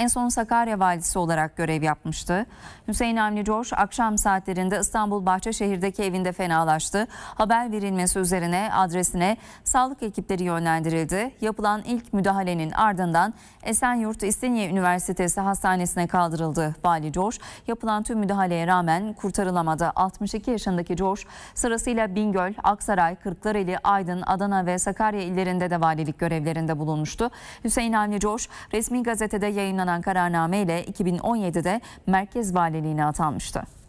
en son Sakarya valisi olarak görev yapmıştı. Hüseyin Avni Coş akşam saatlerinde İstanbul Bahçeşehir'deki evinde fenalaştı. Haber verilmesi üzerine adresine sağlık ekipleri yönlendirildi. Yapılan ilk müdahalenin ardından Esenyurt İstinye Üniversitesi Hastanesi'ne kaldırıldı. Vali Coş yapılan tüm müdahaleye rağmen kurtarılamadı. 62 yaşındaki Coş sırasıyla Bingöl, Aksaray, Kırklareli, Aydın, Adana ve Sakarya illerinde de valilik görevlerinde bulunmuştu. Hüseyin Avni Coş resmi gazetede yayınlanan yayınlanan kararname ile 2017'de Merkez Valiliğine atanmıştı.